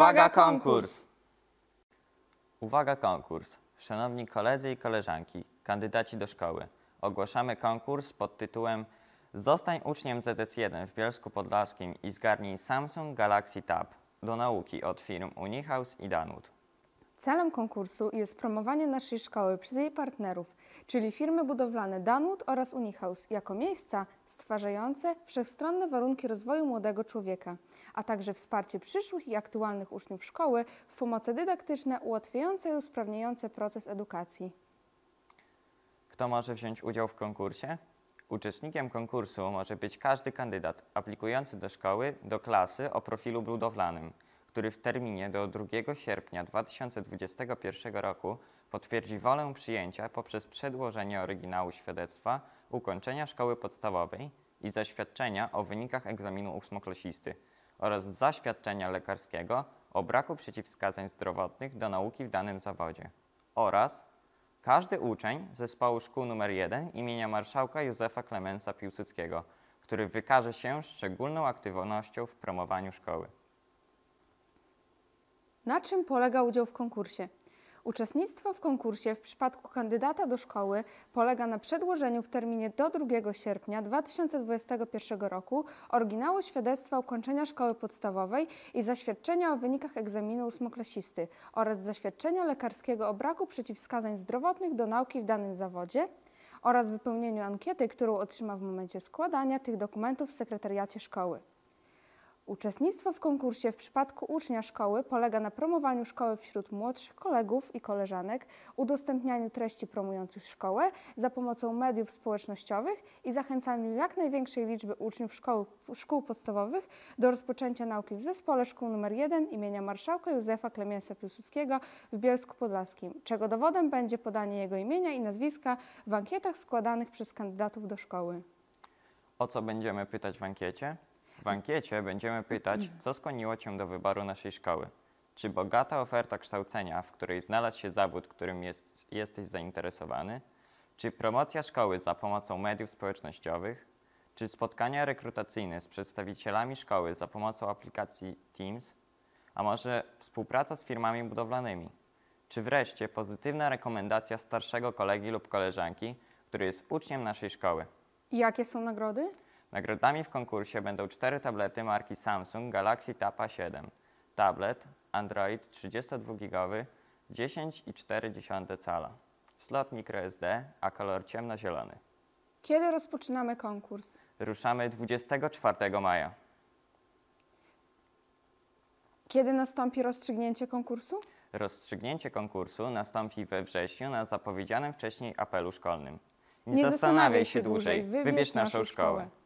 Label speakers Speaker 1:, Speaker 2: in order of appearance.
Speaker 1: Uwaga, konkurs! Uwaga, konkurs! Szanowni koledzy i koleżanki, kandydaci do szkoły, ogłaszamy konkurs pod tytułem Zostań uczniem ZS1 w Bielsku Podlaskim i zgarnij Samsung Galaxy Tab do nauki od firm Unihouse i Danut.
Speaker 2: Celem konkursu jest promowanie naszej szkoły przez jej partnerów, czyli firmy budowlane Danwood oraz Unihouse, jako miejsca stwarzające wszechstronne warunki rozwoju młodego człowieka, a także wsparcie przyszłych i aktualnych uczniów szkoły w pomocy dydaktyczne ułatwiające i usprawniające proces edukacji.
Speaker 1: Kto może wziąć udział w konkursie? Uczestnikiem konkursu może być każdy kandydat aplikujący do szkoły do klasy o profilu budowlanym, który w terminie do 2 sierpnia 2021 roku potwierdzi wolę przyjęcia poprzez przedłożenie oryginału świadectwa ukończenia szkoły podstawowej i zaświadczenia o wynikach egzaminu ósmoklasisty oraz zaświadczenia lekarskiego o braku przeciwwskazań zdrowotnych do nauki w danym zawodzie oraz każdy uczeń zespołu szkół nr 1 imienia marszałka Józefa Klemensa Piłsudskiego, który wykaże się szczególną aktywnością w promowaniu szkoły.
Speaker 2: Na czym polega udział w konkursie? Uczestnictwo w konkursie w przypadku kandydata do szkoły polega na przedłożeniu w terminie do 2 sierpnia 2021 roku oryginału świadectwa ukończenia szkoły podstawowej i zaświadczenia o wynikach egzaminu ósmoklasisty oraz zaświadczenia lekarskiego o braku przeciwwskazań zdrowotnych do nauki w danym zawodzie oraz wypełnieniu ankiety, którą otrzyma w momencie składania tych dokumentów w sekretariacie szkoły. Uczestnictwo w konkursie w przypadku ucznia szkoły polega na promowaniu szkoły wśród młodszych kolegów i koleżanek, udostępnianiu treści promujących szkołę za pomocą mediów społecznościowych i zachęcaniu jak największej liczby uczniów szkoły, szkół podstawowych do rozpoczęcia nauki w Zespole Szkół nr 1 imienia marszałka Józefa Klemensa Piłsudskiego w Bielsku Podlaskim, czego dowodem będzie podanie jego imienia i nazwiska w ankietach składanych przez kandydatów do szkoły.
Speaker 1: O co będziemy pytać w ankiecie? W ankiecie będziemy pytać, mm. co skłoniło Cię do wyboru naszej szkoły. Czy bogata oferta kształcenia, w której znalazł się zawód, którym jest, jesteś zainteresowany? Czy promocja szkoły za pomocą mediów społecznościowych? Czy spotkania rekrutacyjne z przedstawicielami szkoły za pomocą aplikacji Teams? A może współpraca z firmami budowlanymi? Czy wreszcie pozytywna rekomendacja starszego kolegi lub koleżanki, który jest uczniem naszej szkoły?
Speaker 2: Jakie są nagrody?
Speaker 1: Nagrodami w konkursie będą cztery tablety marki Samsung Galaxy Tapa 7. Tablet Android 32 gigowy 10,4 cala. Slot microSD, a kolor ciemnozielony.
Speaker 2: Kiedy rozpoczynamy konkurs?
Speaker 1: Ruszamy 24 maja.
Speaker 2: Kiedy nastąpi rozstrzygnięcie konkursu?
Speaker 1: Rozstrzygnięcie konkursu nastąpi we wrześniu na zapowiedzianym wcześniej apelu szkolnym. Nie, Nie zastanawiaj się dłużej, wybierz, wybierz naszą szkołę. szkołę.